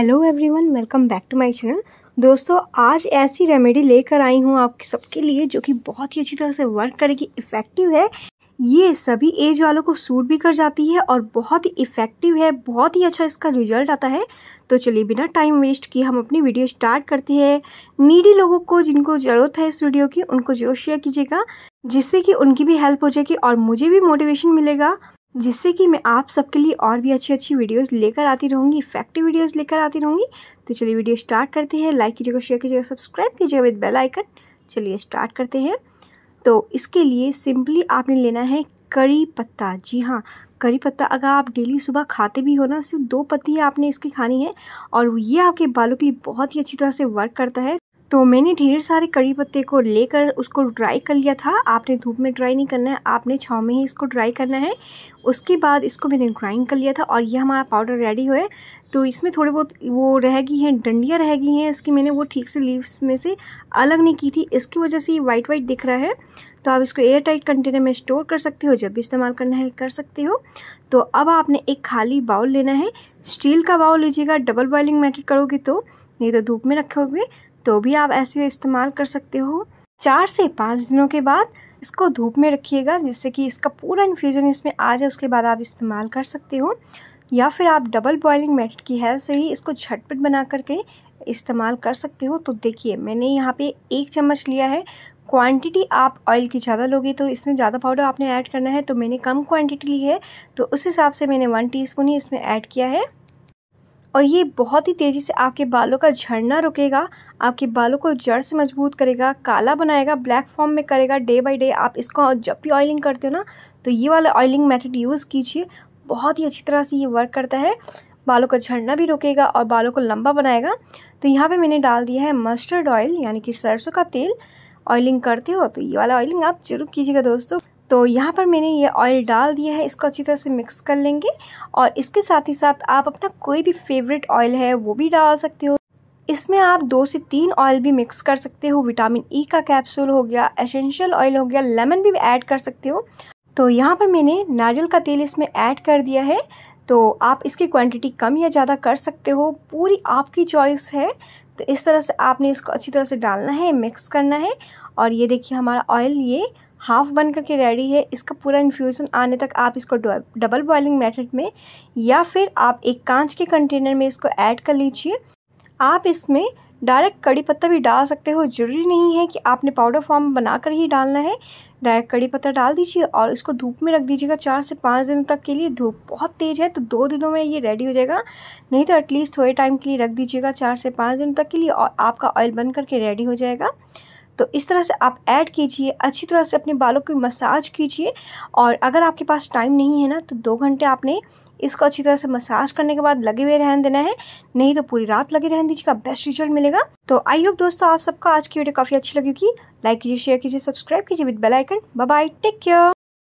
hello everyone welcome back to my channel दोस्तों आज ऐसी रेमेडी लेकर आई हूँ आप सबके लिए जो कि बहुत ही अच्छी तरह से वर्क करेगी इफ़ेक्टिव है ये सभी एज वालों को सूट भी कर जाती है और बहुत ही इफ़ेक्टिव है बहुत ही अच्छा इसका रिजल्ट आता है तो चलिए बिना टाइम वेस्ट किए हम अपनी वीडियो स्टार्ट करते हैं नीडी लोगों को जिनको ज़रूरत है इस वीडियो की उनको जो शेयर कीजिएगा जिससे कि उनकी भी हेल्प हो जाएगी और मुझे भी मोटिवेशन मिलेगा जिससे कि मैं आप सबके लिए और भी अच्छी अच्छी वीडियोस लेकर आती रहूँगी इफेक्टिव वीडियोस लेकर आती रहूँगी तो चलिए वीडियो स्टार्ट करते हैं लाइक कीजिएगा शेयर कीजिएगा सब्सक्राइब कीजिएगा विद बेल आइकन चलिए स्टार्ट करते हैं तो इसके लिए सिंपली आपने लेना है करी पत्ता जी हाँ करी पत्ता अगर आप डेली सुबह खाते भी हो ना सिर्फ दो पत्ती आपने इसकी खानी है और ये आपके बालों के लिए बहुत ही अच्छी तरह से वर्क करता है तो मैंने ढेर सारे कड़ी पत्ते को लेकर उसको ड्राई कर लिया था आपने धूप में ड्राई नहीं करना है आपने छाँव में ही इसको ड्राई करना है उसके बाद इसको मैंने ग्राइंड कर लिया था और यह हमारा पाउडर रेडी हुआ है तो इसमें थोड़े बहुत वो रह गई हैं डंडियाँ रह गई हैं इसकी मैंने वो ठीक से लीव्स में से अलग नहीं की थी इसकी वजह से ये वाइट वाइट दिख रहा है तो आप इसको एयर टाइट कंटेनर में स्टोर कर सकते हो जब भी इस्तेमाल करना है कर सकते हो तो अब आपने एक खाली बाउल लेना है स्टील का बाउल लीजिएगा डबल बॉइलिंग मेटेड करोगे तो नहीं तो धूप में रखोगे तो भी आप ऐसे इस्तेमाल कर सकते हो चार से पाँच दिनों के बाद इसको धूप में रखिएगा जिससे कि इसका पूरा इन्फ्यूज़न इसमें आ जाए उसके बाद आप इस्तेमाल कर सकते हो या फिर आप डबल बॉयलिंग मेथड की हेल्प से ही इसको झटपट बना करके इस्तेमाल कर सकते हो तो देखिए मैंने यहाँ पे एक चम्मच लिया है क्वांटिटी आप ऑयल की ज़्यादा लोगे तो इसमें ज़्यादा पाउडर आपने ऐड करना है तो मैंने कम क्वांटिटी ली है तो उस हिसाब से मैंने वन टीस्पून ही इसमें ऐड किया है और ये बहुत ही तेज़ी से आपके बालों का झड़ना रुकेगा आपके बालों को जड़ से मजबूत करेगा काला बनाएगा ब्लैक फॉर्म में करेगा डे बाय डे आप इसको जब भी ऑयलिंग करते हो ना तो ये वाला ऑयलिंग मेथड यूज़ कीजिए बहुत ही अच्छी तरह से ये वर्क करता है बालों का झड़ना भी रुकेगा और बालों को लंबा बनाएगा तो यहाँ पे मैंने डाल दिया है मस्टर्ड ऑयल यानी कि सरसों का तेल ऑयलिंग करते हो तो ये वाला ऑयलिंग आप जरूर कीजिएगा दोस्तों तो यहाँ पर मैंने ये ऑयल डाल दिया है इसको अच्छी तरह से मिक्स कर लेंगे और इसके साथ ही साथ आप अपना कोई भी फेवरेट ऑयल है वो भी डाल सकते हो इसमें आप दो से तीन ऑयल भी मिक्स कर सकते हो विटामिन ई e का कैप्सूल हो गया एसेंशियल ऑयल हो गया लेमन भी ऐड कर सकते हो तो यहाँ पर मैंने नारियल का तेल इसमें ऐड कर दिया है तो आप इसकी क्वांटिटी कम या ज़्यादा कर सकते हो पूरी आपकी चॉइस है तो इस तरह से आपने इसको अच्छी तरह से डालना है मिक्स करना है और ये देखिए हमारा ऑयल ये हाफ़ बन करके रेडी है इसका पूरा इन्फ्यूज़न आने तक आप इसको डबल बॉइलिंग मेथड में या फिर आप एक कांच के कंटेनर में इसको ऐड कर लीजिए आप इसमें डायरेक्ट कड़ी पत्ता भी डाल सकते हो ज़रूरी नहीं है कि आपने पाउडर फॉर्म बना कर ही डालना है डायरेक्ट कड़ी पत्ता डाल दीजिए और इसको धूप में रख दीजिएगा चार से पाँच दिनों तक के लिए धूप बहुत तेज़ है तो दो दिनों में ये रेडी हो जाएगा नहीं तो एटलीस्ट थोड़े टाइम के लिए रख दीजिएगा चार से पाँच दिनों तक के लिए और आपका ऑयल बन करके रेडी हो जाएगा तो इस तरह से आप ऐड कीजिए अच्छी तरह से अपने बालों की मसाज कीजिए और अगर आपके पास टाइम नहीं है ना तो दो घंटे आपने इसको अच्छी तरह से मसाज करने के बाद लगे हुए रहने देना है नहीं तो पूरी रात लगे रहने दीजिएगा बेस्ट रिजल्ट मिलेगा तो आई होप दोस्तों आप सबका आज की वीडियो काफ़ी अच्छी लगेगी लाइक कीजिए शेयर कीजिए सब्सक्राइब कीजिए with bell icon bye take care